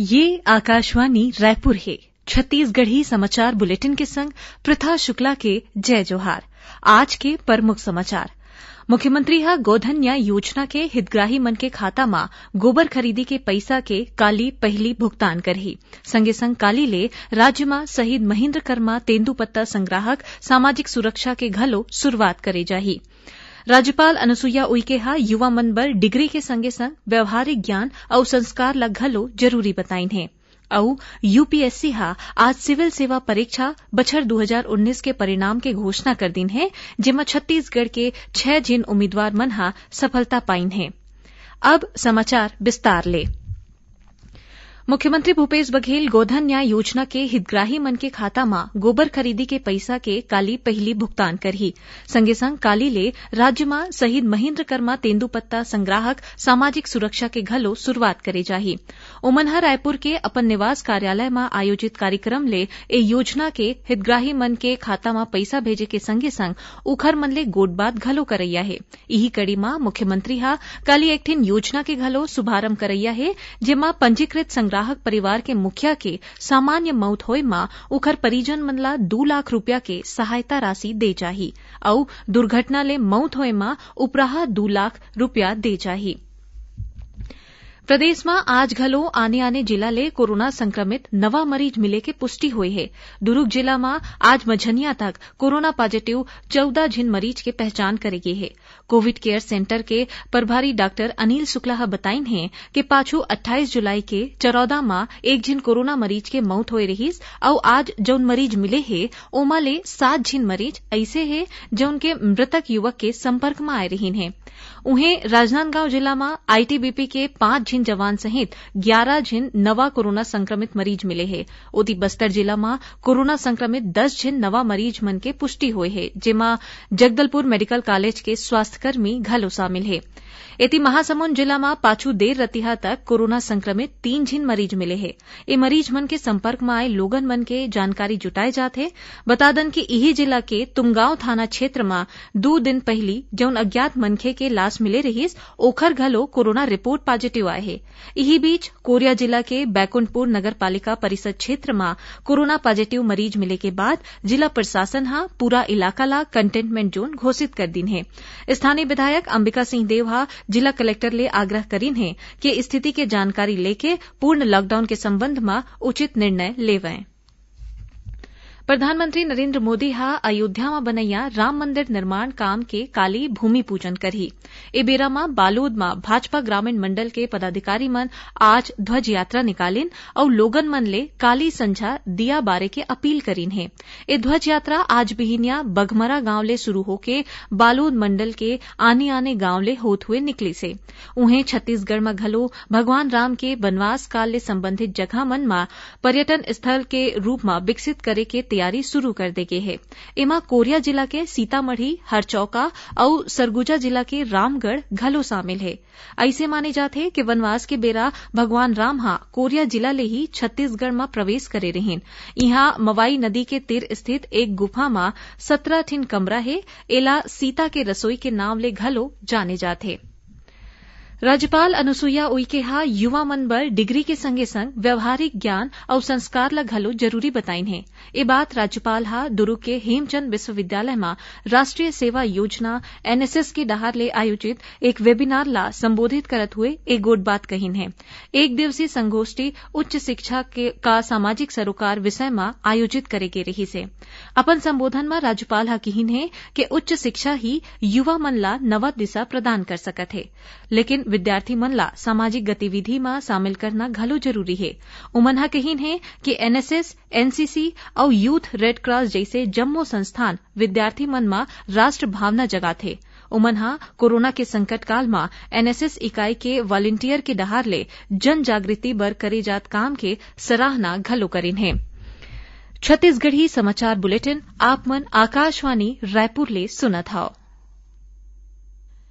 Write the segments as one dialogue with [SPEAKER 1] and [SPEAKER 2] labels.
[SPEAKER 1] ये आकाशवाणी रायपुर है छत्तीसगढ़ी समाचार बुलेटिन के संग प्रथा शुक्ला के जय जोहार आज के प्रमुख समाचार मुख्यमंत्री ह गोधन न्याय योजना के हितग्राही मन के खाता मा गोबर खरीदी के पैसा के काली पहली भुगतान करही संगे संग काली ले राज्य मा शहीद महेन्द्र कर्मा तेंदुपत्ता संग्राहक सामाजिक सुरक्षा के घलो शुरूआत करे जाही राज्यपाल अनुसुईया उइके हा युवा मन बर डिग्री के संगे संग व्यवहारिक ज्ञान और संस्कार ल घलो जरूरी बताइन है और यूपीएससी हा आज सिविल सेवा परीक्षा बछर 2019 के परिणाम के घोषणा कर दिन है जेमा छत्तीसगढ़ के छह जिन उम्मीदवार मन हा सफलता पाइन है अब समाचार विस्तार ले मुख्यमंत्री भूपेश बघेल गोधन न्याय योजना के हितग्राही मन के खाता હિતગ્રાહી गोबर खरीदी के पैसा के काली पहली भुगतान પહેલી संगे संग काली ले राज्य में शहीद महेन्द्र कर्मा तेंदुपत्ता संग्राहक सामाजिक सुरक्षा के घलो शुरूआत करे जाही उमनहर रायपुर के अपन निवास कार्यालय में आयोजित कार्यक्रम ले ए योजना के हितग्राही मन के खाता में पैसा भेजे के संगे संग उखर मन ले गोट बात घलो करैया है इही कड़ी में मुख्यमंत्री हा काली एक योजना के घलो शुभारंभ करैया है जेमा पंजीकृत संग्राहक ग्राहक परिवार के मुखिया के सामान्य मौत होए उखर परिजन मन ल दू लाख रूपया के सहायता राशि दे जाही और दुर्घटना ले मौत होय म उपराहा दू लाख रूपया दे जाही प्रदेश में आज घलो आने आने जिला ले कोरोना संक्रमित नवा मरीज मिले की पुष्टि हुई है दुर्ग जिला में आज मझनिया तक कोरोना पॉजिटिव चौदह जिन मरीज की पहचान करी गई है कोविड केयर सेंटर के प्रभारी डॉक्टर अनिल शुक्ला बताई है कि पाछू 28 जुलाई के चरौदा में एक जिन कोरोना मरीज के मौत हो रही और आज जौन मरीज मिले है ओमा ले सात जिन मरीज ऐसे है जो उनके मृतक युवक के संपर्क में आए रही है उन्हें राजनांदगांव जिला में आईटीबीपी के पांच पराधीन जवान सहित ग्यारह जिन नवा कोरोना संक्रमित मरीज मिले हे ओती बस्तर जिला में कोरोना संक्रमित दस जिन नवा मरीज मन के पुष्टि हुए है जिमा जगदलपुर मेडिकल कॉलेज के स्वास्थ्यकर्मी घलो शामिल है महासमुंद जिला में पाछ देर रतिहा तक कोरोना संक्रमित तीन झिन मरीज मिले हैं ये मरीज मन के संपर्क में आए लोगन मन के जानकारी जुटाए जाते बता दन कि इही जिला के तुमगांव थाना क्षेत्र में दो दिन पहली जौन अज्ञात मनखे के लाश मिले रहीस ओखर घलो कोरोना रिपोर्ट पॉजिटिव आए हे इही बीच कोरिया जिला के बैकुंठपुर पालिका परिषद क्षेत्र में कोरोना पॉजिटिव मरीज मिले के बाद जिला प्रशासन हा पूरा इलाका ला कंटेनमेंट जोन घोषित कर दी है स्थानीय विधायक अंबिका सिंह देवहा जिला कलेक्टर कलेक्टरले आग्रह गरिने स्थिति के जानकारी लेके पूर्ण लॉकडाउन के संबंध में उचित निर्णय लेवाएं प्रधानमंत्री नरेंद्र मोदी हा में बनैया राम मंदिर निर्माण काम के काली पूजन करी ए बेरा में बालोद में भाजपा ग्रामीण मंडल के पदाधिकारी मन आज ध्वज यात्रा निकालिन और लोगन मन ले काली संझा दिया बारे के अपील करीन है ए ध्वज यात्रा आज बिहिनिया बघमरा गांव ले शुरू होके बालोद मंडल के आने आने गांव ले होत हुए निकली से उन्हें छत्तीसगढ़ में घलो भगवान राम के वनवास काल ले संबंधित जगह मन में पर्यटन स्थल के रूप में विकसित करे के तैयारी शुरू कर देगी है इमा कोरिया जिला के सीतामढ़ी हरचौका और सरगुजा जिला के रामगढ़ घलो शामिल है ऐसे माने जाते कि वनवास के बेरा भगवान राम हा कोरिया जिला ले ही छत्तीसगढ़ में प्रवेश करे रहे यहां मवाई नदी के तीर स्थित एक गुफा में सत्रह ठिन कमरा है एला सीता के रसोई के नाम ले घलो जाने हैं राज्यपाल अनुसुईया उइके हा युवा मन बर डिग्री के संगे संग व्यवहारिक ज्ञान और संस्कार ल घलो जरूरी बताइन है ए बात राज्यपाल हा दुर्ग के हेमचंद विश्वविद्यालय मा राष्ट्रीय सेवा योजना एनएसएस के डहार ले आयोजित एक वेबिनार ला संबोधित करत हुए एक गोट बात कही है एक दिवसीय संगोष्ठी उच्च शिक्षा का सामाजिक सरोकार विषय मा आयोजित करे गे रही से अपन संबोधन मा राज्यपाल हा कहिन है कि उच्च शिक्षा ही युवा मन ला नवा दिशा प्रदान कर सकत है लेकिन विद्यार्थी ला सामाजिक गतिविधि में शामिल करना घलो जरूरी है उमन्हा कहीन है कि एनएसएस एनसीसी और यूथ रेड क्रॉस जैसे जम्मो संस्थान विद्यार्थी मन में राष्ट्र भावना जगाथे उमन्हा कोरोना के संकट काल में एनएसएस इकाई के वॉलेंटियर के डहार ले जन जागृति बर करे जात काम के सराहना घलो करीन है छत्तीसगढ़ी समाचार बुलेटिन आप मन आकाशवाणी रायपुर ले सुना था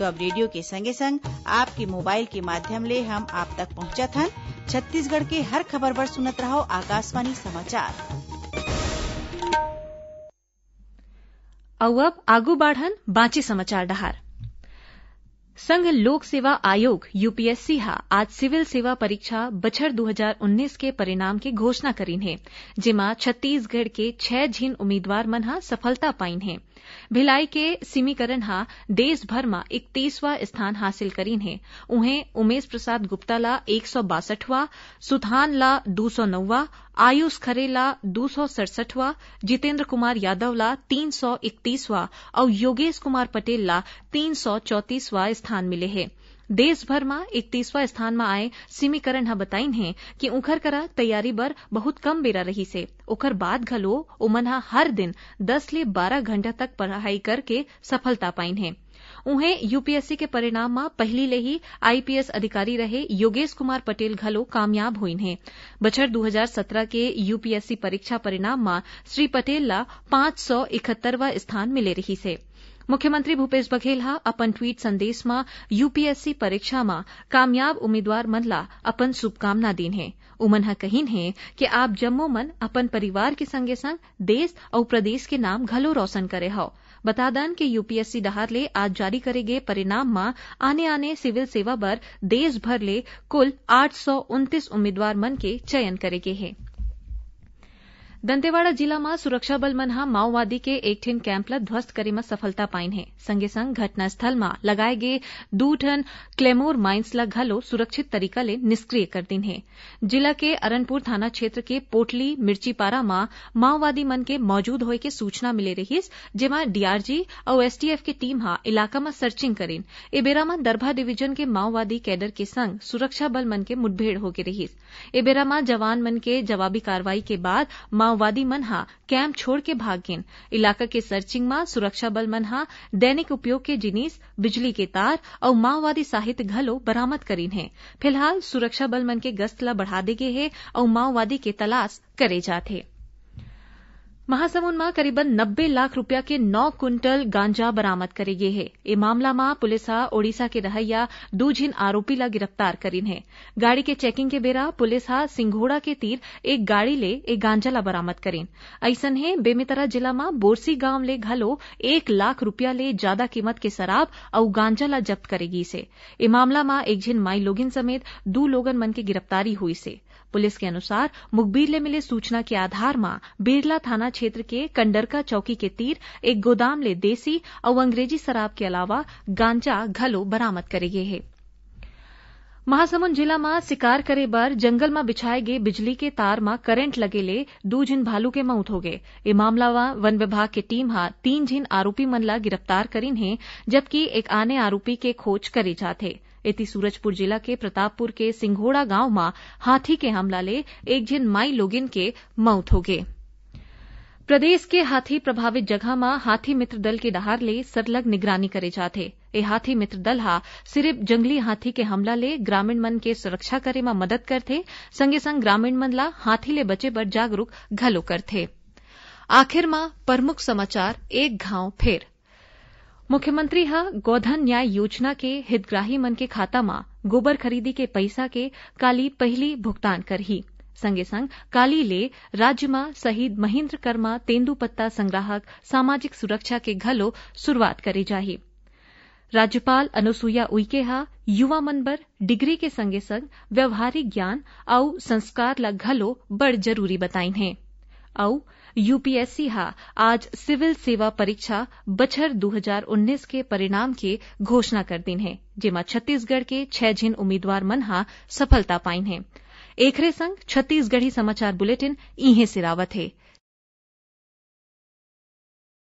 [SPEAKER 1] तो अब रेडियो के संगे संग आपके मोबाइल के माध्यम ले हम आप तक पहुँचा हन छत्तीसगढ़ के हर खबर पर सुनत रहो आकाशवाणी समाचार अब आगू बढ़न बांची समाचार डहार संघ लोक सेवा आयोग यूपीएससी हा आज सिविल सेवा परीक्षा बछर 2019 के परिणाम की घोषणा करीन है जिमा छत्तीसगढ़ के छह झीन उम्मीदवार मन हा सफलता पाईन है भिलाई के सिमीकरण हा देश भर में इकतीसवां स्थान हासिल करीन है उन्हें उमेश प्रसाद गुप्ता ला एक सौ बासठवां सुथान ला दो सौ नौवा आयुष खरेला दो सौ सड़सठवा जितेंद्र कुमार यादव ला तीन सौ इकतीसवा और योगेश कुमार पटेल ला तीन सौ चौतीसवा स्थान मिले है देशभर में इकतीसवा स्थान में आए सिमीकरण हा बताइन है कि उखर करा तैयारी बर बहुत कम बेरा रही से उखर बाद घलो उमन हा हर दिन दस ले बारह घंटा तक पढ़ाई करके सफलता पाइन है उन्हें यूपीएससी के परिणाम में पहली ले ही आईपीएस अधिकारी रहे योगेश कुमार पटेल घलो कामयाब हुई हैं बछर दो हजार सत्रह के यूपीएससी परीक्षा परिणाम में श्री पटेल ला पांच सौ इकहत्तरवां स्थान मिले रही से भूपेश बघेल हा अपन ट्वीट संदेश में यूपीएससी परीक्षा में कामयाब उम्मीदवार मन ला अपन शुभकामना दीन है उमन हा कहीन है कि आप जम्मो मन अपन परिवार के संगे संग देश और प्रदेश के नाम घलो रोशन करे हव बता कि यूपीएससी डहार ले आज जारी करे गए परिणाम में आने आने सिविल सेवा पर देश भर ले कुल आठ सौ उनतीस उम्मीदवार मन के चयन करेंगे दंतेवाड़ा सुरक्षा દંતેવાડા જિલ્લામાં સુરક્ષાબલ માઓવાદી કે એક કેમ્પલા ધ્વસ્ત में सफलता પાઇન है संगे संग घटनास्थल में लगाए गए दू ठन क्लेमोर माइन्स ला घलो सुरक्षित तरीका ले निष्क्रिय कर दिन है जिला के अरनपुर थाना क्षेत्र के पोटली मिर्चीपारा मा माओवादी मन के मौजूद होए के सूचना मिले रही जेमा डीआरजी और एसटीएफ की टीम हा इलाका में सर्चिंग करीन एबेरा में दरभा डिवीजन के माओवादी कैडर के संग सुरक्षा बल मन के मुठभेड़ हो गई रही बेरा जवान मन के जवाबी कार्रवाई के बाद माओवादी मन्हा कैंप छोड़ के भाग गिन इलाका के सर्चिंग मां सुरक्षा बल मन्हा दैनिक उपयोग के जिनिस बिजली के तार और माओवादी साहित्य घलो बरामद करीन है फिलहाल सुरक्षा बल मन के गश्त ला बढ़ा दे गए है और माओवादी के तलाश करे जाते हैं महासमुंद में करीबन नब्बे लाख रूपया के नौ कुंटल गांजा बरामद गए है હે मामला में पुलिस ओडिशा के रहैया आरोपी ला गिरफ्तार करीन है गाड़ी के चेकिंग के बेरा पुलिस हा सिंघोड़ा के तीर एक गाड़ी ले गांजा गांजाला बरामद करीन ऐसन है बेमेतरा जिला में बोरसी गांव ले घलो एक लाख रूपया ले ज्यादा कीमत के शराब और गांजाला जब्त करेगी से ए मामला में एक झिन माई लोगिन समेत दू लोगन मन की गिरफ्तारी हुई से पुलिस के अनुसार मुखबिर ले मिले सूचना के आधार मां बिरला थाना क्षेत्र के कंडरका चौकी के तीर एक गोदाम ले देसी और अंग्रेजी शराब के अलावा गांजा घलो बरामद करे गे है महासमुंद जिला में शिकार करे बर जंगल में बिछाए गए बिजली के तार में करंट लगे ले दो जिन भालू के मौत हो गए ये मामला में वन विभाग की टीम हा तीन जिन आरोपी मनला गिरफ्तार करी है जबकि एक आने आरोपी के खोज करी जाते हैं ए सूरजपुर जिला के प्रतापपुर के सिंघोड़ा गांव में हाथी के हमला ले एक जिन माई लोगिन के मौत हो गए प्रदेश के हाथी प्रभावित जगह में हाथी मित्र दल के डहार ले सरलग निगरानी करे जाते ए हाथी मित्र दल हा सिर्फ जंगली हाथी के हमला ले ग्रामीण मन के सुरक्षा करे में मदद करते संगे संग ग्रामीण मन ला हाथी ले बचे पर जागरूक घलो करते आखिर में प्रमुख समाचार एक घाव फिर मुख्यमंत्री ह गोधन न्याय योजना के हितग्राही मन के खाता मा गोबर खरीदी के पैसा के काली पहली भुगतान कर ही संगे संग काली ले राज्य मा शहीद महेंद्र कर्मा तेंदुपत्ता संग्राहक सामाजिक सुरक्षा के घलो शुरुआत करी जा राज्यपाल अनुसुईया उइके हा युवा मन पर डिग्री के संगे संग व्यवहारिक ज्ञान और संस्कार ला घलो बड़ जरूरी बताई हैं अउ यूपीएससी हा आज सिविल सेवा परीक्षा बछर 2019 के परिणाम के घोषणा कर दिन है जेमा छत्तीसगढ़ के छह झिन उम्मीदवार मन हा सफलता पाइन है एकरे संग छत्तीसगढ़ी समाचार बुलेटिन इहें सिरावत है